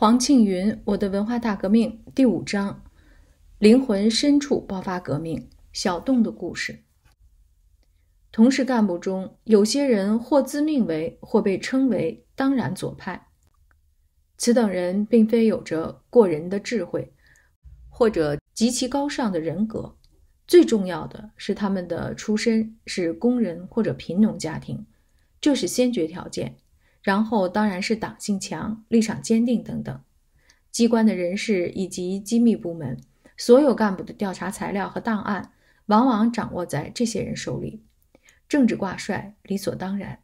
黄庆云，《我的文化大革命》第五章：灵魂深处爆发革命。小洞的故事。同事干部中，有些人或自命为，或被称为，当然左派。此等人并非有着过人的智慧，或者极其高尚的人格。最重要的是，他们的出身是工人或者贫农家庭，这是先决条件。然后当然是党性强、立场坚定等等。机关的人事以及机密部门，所有干部的调查材料和档案，往往掌握在这些人手里。政治挂帅，理所当然。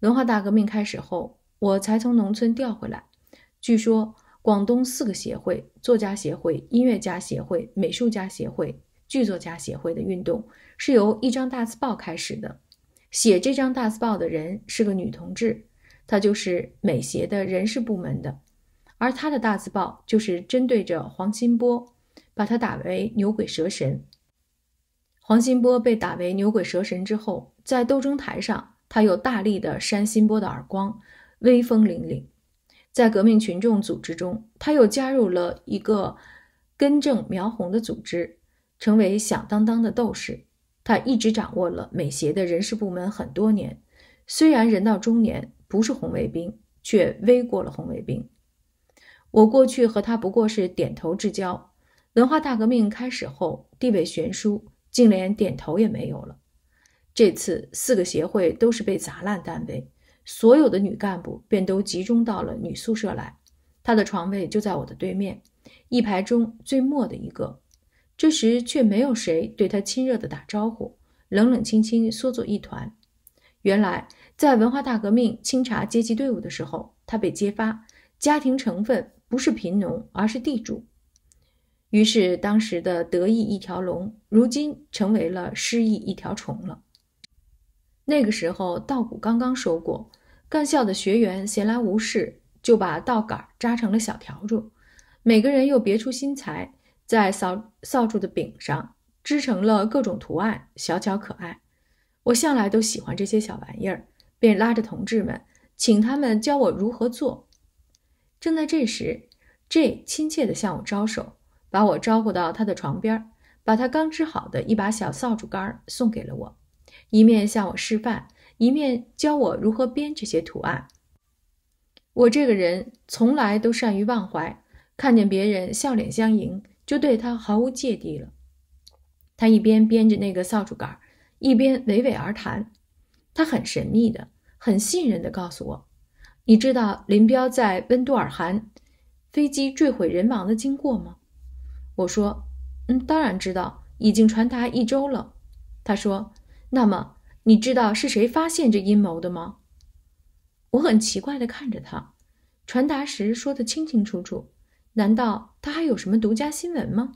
文化大革命开始后，我才从农村调回来。据说，广东四个协会——作家协会、音乐家协会、美术家协会、剧作家协会的运动，是由一张大字报开始的。写这张大字报的人是个女同志。他就是美协的人事部门的，而他的大字报就是针对着黄新波，把他打为牛鬼蛇神。黄新波被打为牛鬼蛇神之后，在斗争台上，他又大力的扇新波的耳光，威风凛凛。在革命群众组织中，他又加入了一个根正苗红的组织，成为响当当的斗士。他一直掌握了美协的人事部门很多年，虽然人到中年。不是红卫兵，却威过了红卫兵。我过去和他不过是点头之交。文化大革命开始后，地位悬殊，竟连点头也没有了。这次四个协会都是被砸烂单位，所有的女干部便都集中到了女宿舍来。她的床位就在我的对面，一排中最末的一个。这时却没有谁对她亲热地打招呼，冷冷清清缩作一团。原来，在文化大革命清查阶级队伍的时候，他被揭发家庭成分不是贫农，而是地主。于是，当时的得意一条龙，如今成为了失意一条虫了。那个时候，稻谷刚刚收过，干校的学员闲来无事，就把稻杆扎成了小笤帚，每个人又别出心裁，在扫扫帚的柄上织成了各种图案，小巧可爱。我向来都喜欢这些小玩意儿，便拉着同志们，请他们教我如何做。正在这时，J 亲切地向我招手，把我招呼到他的床边，把他刚织好的一把小扫帚杆送给了我，一面向我示范，一面教我如何编这些图案。我这个人从来都善于忘怀，看见别人笑脸相迎，就对他毫无芥蒂了。他一边编着那个扫帚杆一边娓娓而谈，他很神秘的、很信任的告诉我：“你知道林彪在温都尔汗飞机坠毁人亡的经过吗？”我说：“嗯，当然知道，已经传达一周了。”他说：“那么，你知道是谁发现这阴谋的吗？”我很奇怪的看着他，传达时说的清清楚楚，难道他还有什么独家新闻吗？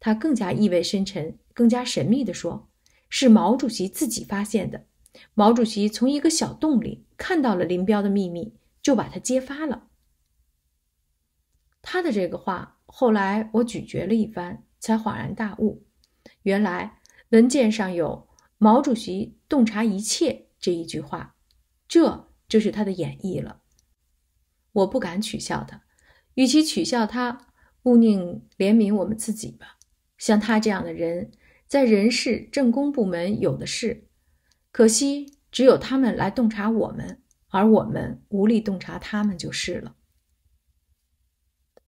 他更加意味深沉、更加神秘的说。是毛主席自己发现的。毛主席从一个小洞里看到了林彪的秘密，就把他揭发了。他的这个话，后来我咀嚼了一番，才恍然大悟。原来文件上有“毛主席洞察一切”这一句话，这就是他的演绎了。我不敢取笑他，与其取笑他，勿宁怜悯我们自己吧。像他这样的人。在人事、政工部门有的是，可惜只有他们来洞察我们，而我们无力洞察他们，就是了。